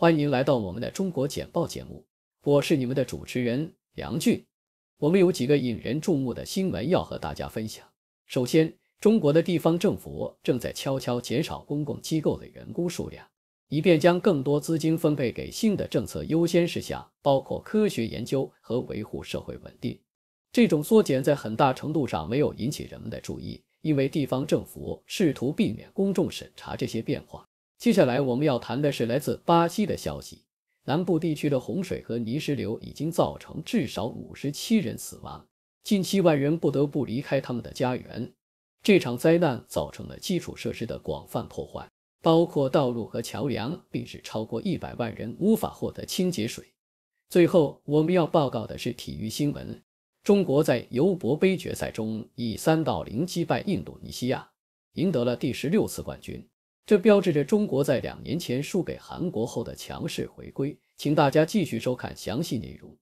欢迎来到我们的中国简报节目，我是你们的主持人梁俊。我们有几个引人注目的新闻要和大家分享。首先，中国的地方政府正在悄悄减少公共机构的员工数量，以便将更多资金分配给新的政策优先事项，包括科学研究和维护社会稳定。这种缩减在很大程度上没有引起人们的注意，因为地方政府试图避免公众审查这些变化。接下来我们要谈的是来自巴西的消息，南部地区的洪水和泥石流已经造成至少五十七人死亡，近七万人不得不离开他们的家园。这场灾难造成了基础设施的广泛破坏，包括道路和桥梁，并使超过一百万人无法获得清洁水。最后，我们要报告的是体育新闻：中国在尤伯杯决赛中以三到零击败印度尼西亚，赢得了第十六次冠军。这标志着中国在两年前输给韩国后的强势回归，请大家继续收看详细内容。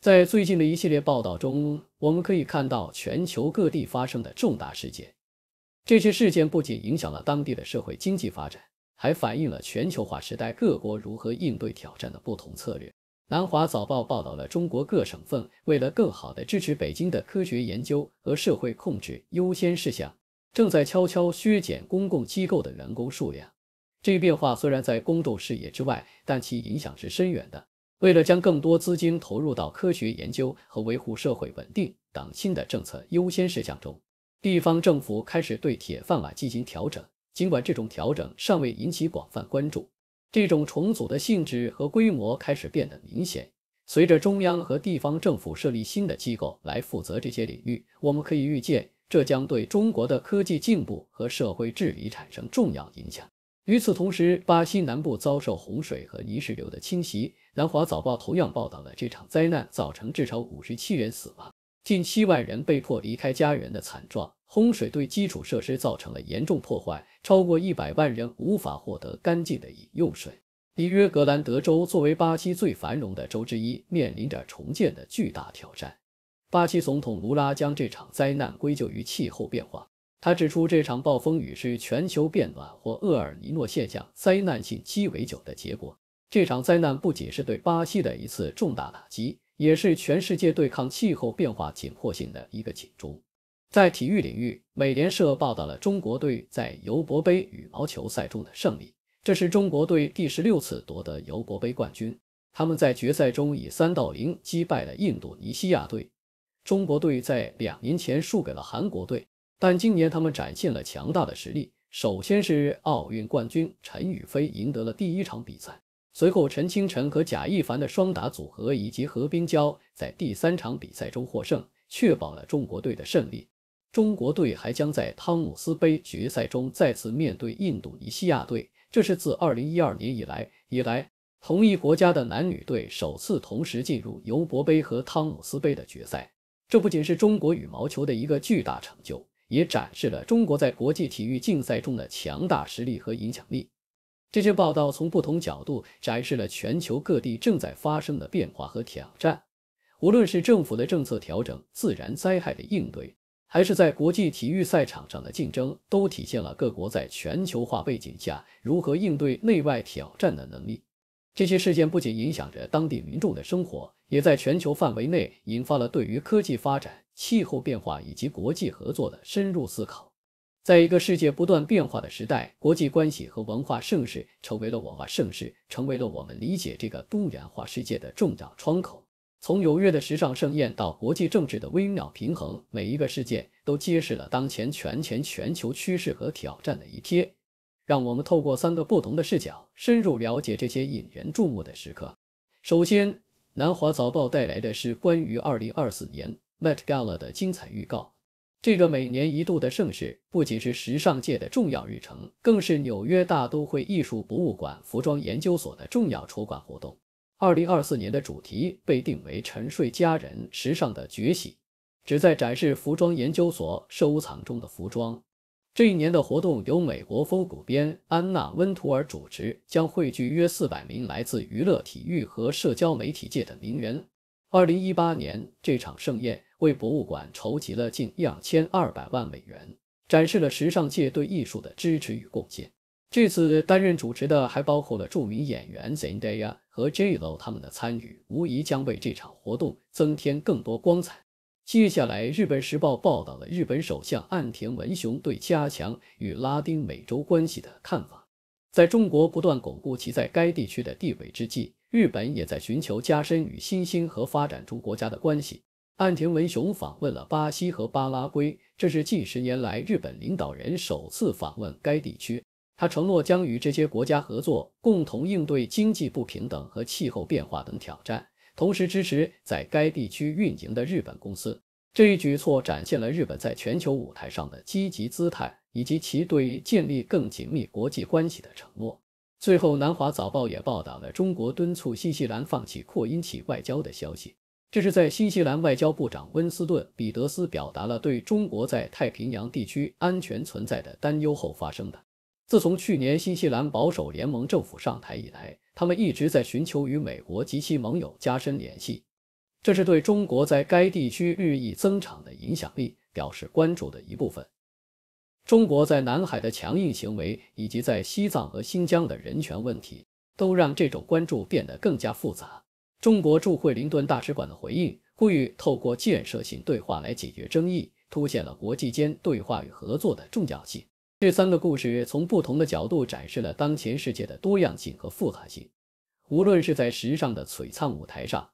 在最近的一系列报道中，我们可以看到全球各地发生的重大事件。这些事件不仅影响了当地的社会经济发展，还反映了全球化时代各国如何应对挑战的不同策略。南华早报报道了中国各省份为了更好的支持北京的科学研究和社会控制优先事项。正在悄悄削减公共机构的员工数量。这一变化虽然在公众视野之外，但其影响是深远的。为了将更多资金投入到科学研究和维护社会稳定，等新的政策优先事项中，地方政府开始对铁饭碗进行调整。尽管这种调整尚未引起广泛关注，这种重组的性质和规模开始变得明显。随着中央和地方政府设立新的机构来负责这些领域，我们可以预见。这将对中国的科技进步和社会治理产生重要影响。与此同时，巴西南部遭受洪水和泥石流的侵袭。南华早报同样报道了这场灾难造成至少五十七人死亡，近七万人被迫离开家园的惨状。洪水对基础设施造成了严重破坏，超过一百万人无法获得干净的饮用水。里约格兰德州作为巴西最繁荣的州之一，面临着重建的巨大挑战。巴西总统卢拉将这场灾难归咎于气候变化。他指出，这场暴风雨是全球变暖或厄尔尼诺现象灾难性鸡尾酒的结果。这场灾难不仅是对巴西的一次重大打击，也是全世界对抗气候变化紧迫性的一个警钟。在体育领域，美联社报道了中国队在尤伯杯羽毛球赛中的胜利。这是中国队第十六次夺得尤伯杯冠军。他们在决赛中以三到零击败了印度尼西亚队。中国队在两年前输给了韩国队，但今年他们展现了强大的实力。首先是奥运冠军陈雨菲赢得了第一场比赛，随后陈清晨和贾一凡的双打组合以及何冰娇在第三场比赛中获胜，确保了中国队的胜利。中国队还将在汤姆斯杯决赛中再次面对印度尼西亚队，这是自2012年以来以来同一国家的男女队首次同时进入尤伯杯和汤姆斯杯的决赛。这不仅是中国羽毛球的一个巨大成就，也展示了中国在国际体育竞赛中的强大实力和影响力。这些报道从不同角度展示了全球各地正在发生的变化和挑战。无论是政府的政策调整、自然灾害的应对，还是在国际体育赛场上的竞争，都体现了各国在全球化背景下如何应对内外挑战的能力。这些事件不仅影响着当地民众的生活，也在全球范围内引发了对于科技发展、气候变化以及国际合作的深入思考。在一个世界不断变化的时代，国际关系和文化盛世成为了文化盛世，成为了我们理解这个多元化世界的重要窗口。从纽约的时尚盛宴到国际政治的微妙平衡，每一个事件都揭示了当前全球全球趋势和挑战的一瞥。让我们透过三个不同的视角，深入了解这些引人注目的时刻。首先，南华早报带来的是关于2024年 Met Gala 的精彩预告。这个每年一度的盛事，不仅是时尚界的重要日程，更是纽约大都会艺术博物馆服装研究所的重要筹款活动。2024年的主题被定为“沉睡佳人：时尚的觉醒”，旨在展示服装研究所收藏中的服装。这一年的活动由美国风骨编安娜温图尔主持，将汇聚约四百名来自娱乐、体育和社交媒体界的名人。二零一八年，这场盛宴为博物馆筹集了近两千二百万美元，展示了时尚界对艺术的支持与贡献。这次担任主持的还包括了著名演员 Zendaya 和 J Lo，他们的参与无疑将为这场活动增添更多光彩。接下来，《日本时报》报道了日本首相岸田文雄对加强与拉丁美洲关系的看法。在中国不断巩固其在该地区的地位之际，日本也在寻求加深与新兴和发展中国家的关系。岸田文雄访问了巴西和巴拉圭，这是近十年来日本领导人首次访问该地区。他承诺将与这些国家合作，共同应对经济不平等和气候变化等挑战。同时支持在该地区运营的日本公司，这一举措展现了日本在全球舞台上的积极姿态，以及其对建立更紧密国际关系的承诺。最后，南华早报也报道了中国敦促新西兰放弃扩音器外交的消息，这是在新西兰外交部长温斯顿·彼得斯表达了对中国在太平洋地区安全存在的担忧后发生的。自从去年新西兰保守联盟政府上台以来，他们一直在寻求与美国及其盟友加深联系，这是对中国在该地区日益增长的影响力表示关注的一部分。中国在南海的强硬行为，以及在西藏和新疆的人权问题，都让这种关注变得更加复杂。中国驻惠灵顿大使馆的回应呼吁，透过建设性对话来解决争议，凸显了国际间对话与合作的重要性。这三个故事从不同的角度展示了当前世界的多样性和复杂性。无论是在时尚的璀璨舞台上，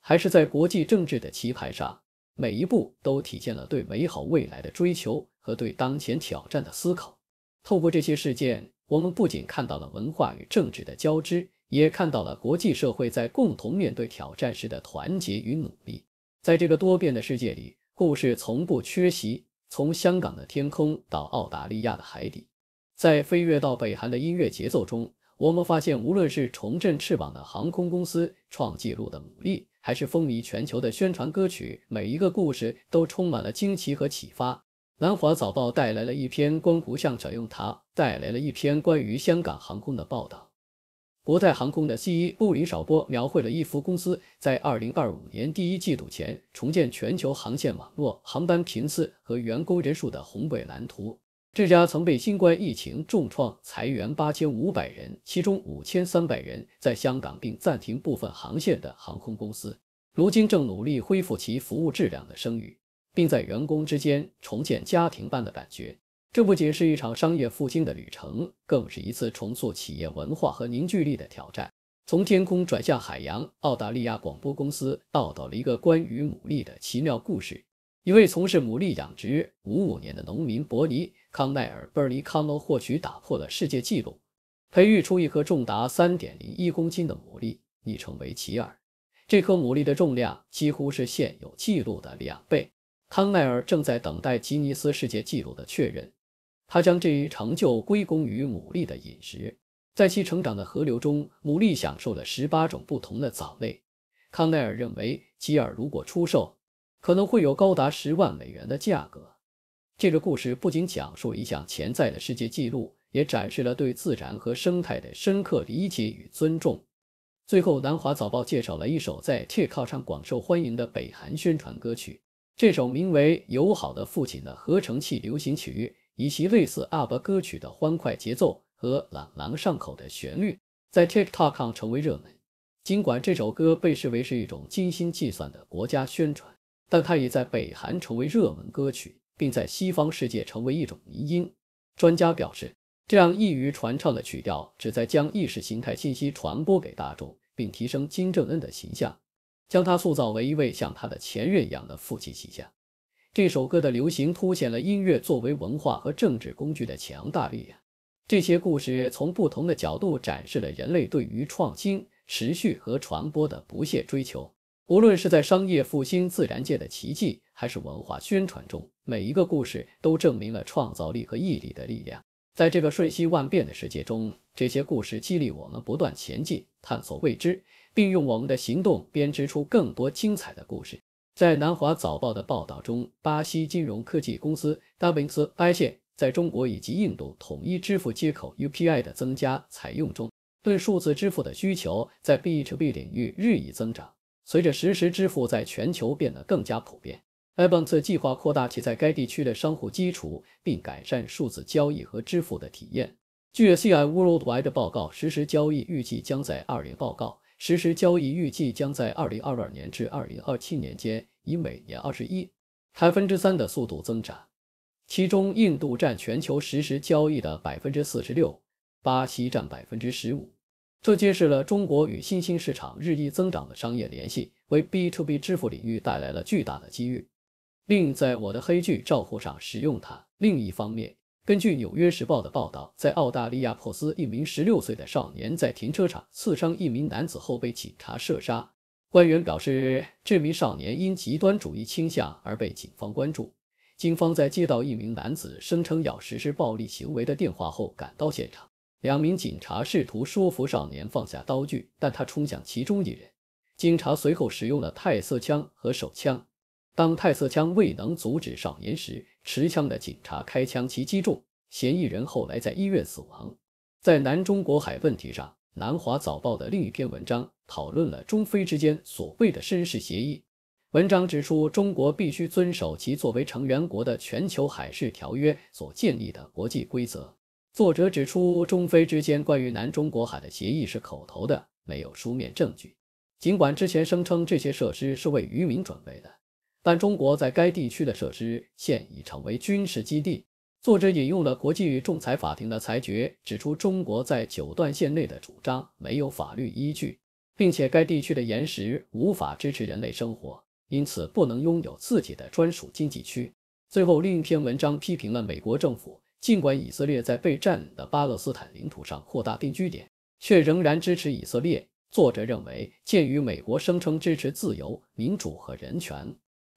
还是在国际政治的棋盘上，每一步都体现了对美好未来的追求和对当前挑战的思考。透过这些事件，我们不仅看到了文化与政治的交织，也看到了国际社会在共同面对挑战时的团结与努力。在这个多变的世界里，故事从不缺席。从香港的天空到澳大利亚的海底，在飞跃到北韩的音乐节奏中，我们发现，无论是重振翅膀的航空公司创纪录的努力，还是风靡全球的宣传歌曲，每一个故事都充满了惊奇和启发。南华早报带来了一篇关湖向转用，它带来了一篇关于香港航空的报道。国泰航空的 CEO 布林少波描绘了易幅公司在2025年第一季度前重建全球航线网络、航班频次和员工人数的宏伟蓝图。这家曾被新冠疫情重创、裁员8500人，其中5300人在香港并暂停部分航线的航空公司，如今正努力恢复其服务质量的声誉，并在员工之间重建家庭般的感觉。这不仅是一场商业复兴的旅程，更是一次重塑企业文化和凝聚力的挑战。从天空转向海洋，澳大利亚广播公司报道了一个关于牡蛎的奇妙故事。一位从事牡蛎养殖五五年的农民伯尼·康奈尔·贝尔尼康诺，或许打破了世界纪录，培育出一颗重达三点零一公斤的牡蛎，昵称为“奇尔”。这颗牡蛎的重量几乎是现有记录的两倍。康奈尔正在等待吉尼斯世界纪录的确认。他将这一成就归功于牡蛎的饮食，在其成长的河流中，牡蛎享受了十八种不同的藻类。康奈尔认为，吉尔如果出售，可能会有高达十万美元的价格。这个故事不仅讲述一项潜在的世界纪录，也展示了对自然和生态的深刻理解与尊重。最后，南华早报介绍了一首在 o 靠上广受欢迎的北韩宣传歌曲，这首名为《友好的父亲》的合成器流行曲以其类似阿伯歌曲的欢快节奏和朗朗上口的旋律，在 TikTok 上成为热门。尽管这首歌被视为是一种精心计算的国家宣传，但它已在北韩成为热门歌曲，并在西方世界成为一种迷因。专家表示，这样易于传唱的曲调旨在将意识形态信息传播给大众，并提升金正恩的形象，将他塑造为一位像他的前任一样的父亲形象。这首歌的流行凸显了音乐作为文化和政治工具的强大力量。这些故事从不同的角度展示了人类对于创新、持续和传播的不懈追求。无论是在商业复兴、自然界的奇迹，还是文化宣传中，每一个故事都证明了创造力和毅力的力量。在这个瞬息万变的世界中，这些故事激励我们不断前进，探索未知，并用我们的行动编织出更多精彩的故事。在南华早报的报道中，巴西金融科技公司 w i n s i 在在中国以及印度统一支付接口 UPI 的增加采用中，对数字支付的需求在 B2B 领域日益增长。随着实时支付在全球变得更加普遍 b a n s 计划扩大其在该地区的商户基础，并改善数字交易和支付的体验。据 c i Worldwide 的报告，实时交易预计将在二月报告。实时交易预计将在二零二二年至二零二七年间以每年二十一百分之三的速度增长，其中印度占全球实时交易的百分之四十六，巴西占百分之十五。这揭示了中国与新兴市场日益增长的商业联系，为 B to B 支付领域带来了巨大的机遇。另在我的黑剧账户上使用它。另一方面。根据《纽约时报》的报道，在澳大利亚珀斯，一名16岁的少年在停车场刺伤一名男子后被警察射杀。官员表示，这名少年因极端主义倾向而被警方关注。警方在接到一名男子声称要实施暴力行为的电话后赶到现场，两名警察试图说服少年放下刀具，但他冲向其中一人。警察随后使用了泰瑟枪和手枪。当泰瑟枪未能阻止少年时，持枪的警察开枪，其击中嫌疑人，后来在医院死亡。在南中国海问题上，《南华早报》的另一篇文章讨论了中非之间所谓的“绅士协议”。文章指出，中国必须遵守其作为成员国的全球海事条约所建立的国际规则。作者指出，中非之间关于南中国海的协议是口头的，没有书面证据。尽管之前声称这些设施是为渔民准备的。但中国在该地区的设施现已成为军事基地。作者引用了国际仲裁法庭的裁决，指出中国在九段线内的主张没有法律依据，并且该地区的岩石无法支持人类生活，因此不能拥有自己的专属经济区。最后，另一篇文章批评了美国政府，尽管以色列在被占领的巴勒斯坦领土上扩大定居点，却仍然支持以色列。作者认为，鉴于美国声称支持自由、民主和人权，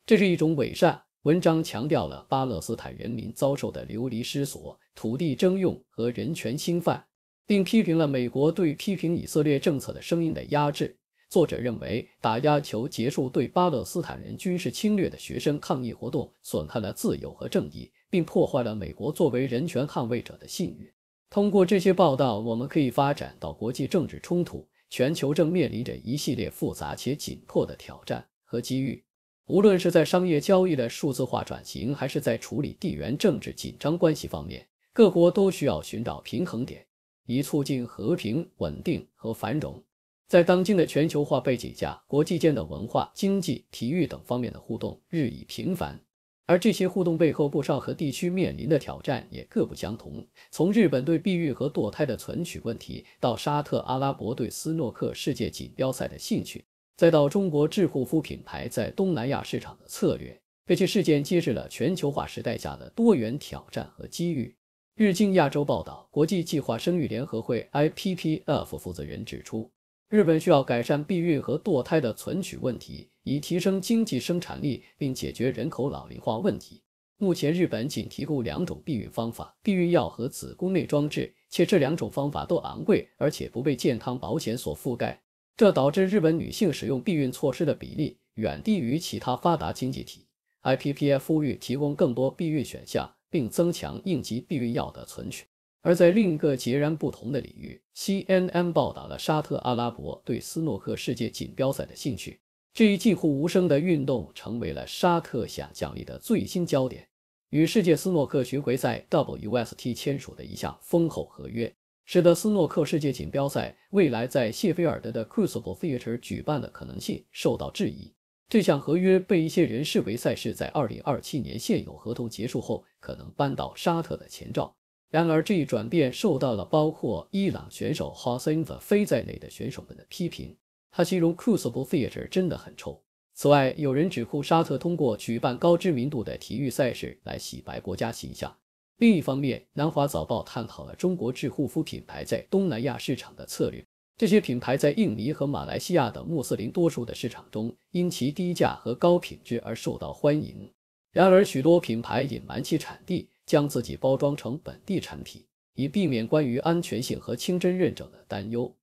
这是一种伪善。文章强调了巴勒斯坦人民遭受的流离失所、土地征用和人权侵犯，并批评了美国对批评以色列政策的声音的压制。作者认为，打压求结束对巴勒斯坦人军事侵略的学生抗议活动，损害了自由和正义，并破坏了美国作为人权捍卫者的信誉。通过这些报道，我们可以发展到国际政治冲突。全球正面临着一系列复杂且紧迫的挑战和机遇。无论是在商业交易的数字化转型，还是在处理地缘政治紧张关系方面，各国都需要寻找平衡点，以促进和平、稳定和繁荣。在当今的全球化背景下，国际间的文化、经济、体育等方面的互动日益频繁，而这些互动背后，不少和地区面临的挑战也各不相同。从日本对避孕和堕胎的存取问题，到沙特阿拉伯对斯诺克世界锦标赛的兴趣。再到中国制护肤品牌在东南亚市场的策略，这些事件揭示了全球化时代下的多元挑战和机遇。日经亚洲报道，国际计划生育联合会 （IPPF） 负责人指出，日本需要改善避孕和堕胎的存取问题，以提升经济生产力并解决人口老龄化问题。目前，日本仅提供两种避孕方法：避孕药和子宫内装置，且这两种方法都昂贵，而且不被健康保险所覆盖。这导致日本女性使用避孕措施的比例远低于其他发达经济体。I P P F 呼吁提供更多避孕选项，并增强应急避孕药的存取。而在另一个截然不同的领域，C N n 报打了沙特阿拉伯对斯诺克世界锦标赛的兴趣。这一近乎无声的运动成为了沙特想奖励的最新焦点，与世界斯诺克巡回赛 W S T 签署的一项丰厚合约。使得斯诺克世界锦标赛未来在谢菲尔德的 Crucible Theatre 举办的可能性受到质疑。这项合约被一些人视为赛事在2027年现有合同结束后可能搬到沙特的前兆。然而，这一转变受到了包括伊朗选手 h 森 s s n 在内的选手们的批评。他形容 Crucible Theatre 真的很臭。此外，有人指控沙特通过举办高知名度的体育赛事来洗白国家形象。另一方面，《南华早报》探讨了中国制护肤品牌在东南亚市场的策略。这些品牌在印尼和马来西亚等穆斯林多数的市场中，因其低价和高品质而受到欢迎。然而，许多品牌隐瞒其产地，将自己包装成本地产品，以避免关于安全性和清真认证的担忧。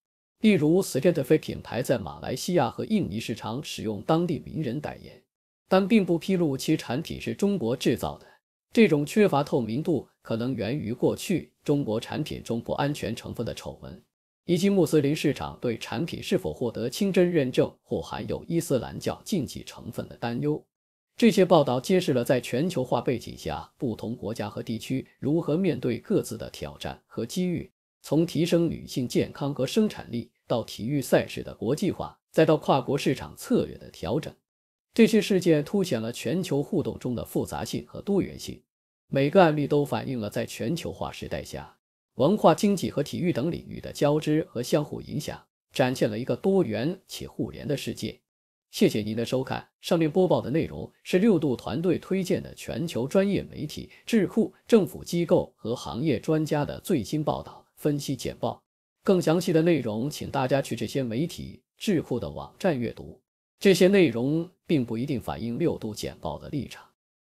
例如 s t e n t i f e 品牌在马来西亚和印尼市场使用当地名人代言，但并不披露其产品是中国制造的。这种缺乏透明度可能源于过去中国产品中不安全成分的丑闻，以及穆斯林市场对产品是否获得清真认证或含有伊斯兰教禁忌成分的担忧。这些报道揭示了在全球化背景下，不同国家和地区如何面对各自的挑战和机遇，从提升女性健康和生产力到体育赛事的国际化，再到跨国市场策略的调整。这些事件凸显了全球互动中的复杂性和多元性。每个案例都反映了在全球化时代下，文化、经济和体育等领域的交织和相互影响，展现了一个多元且互联的世界。谢谢您的收看。上面播报的内容是六度团队推荐的全球专业媒体、智库、政府机构和行业专家的最新报道、分析简报。更详细的内容，请大家去这些媒体、智库的网站阅读。这些内容并不一定反映六度简报的立场。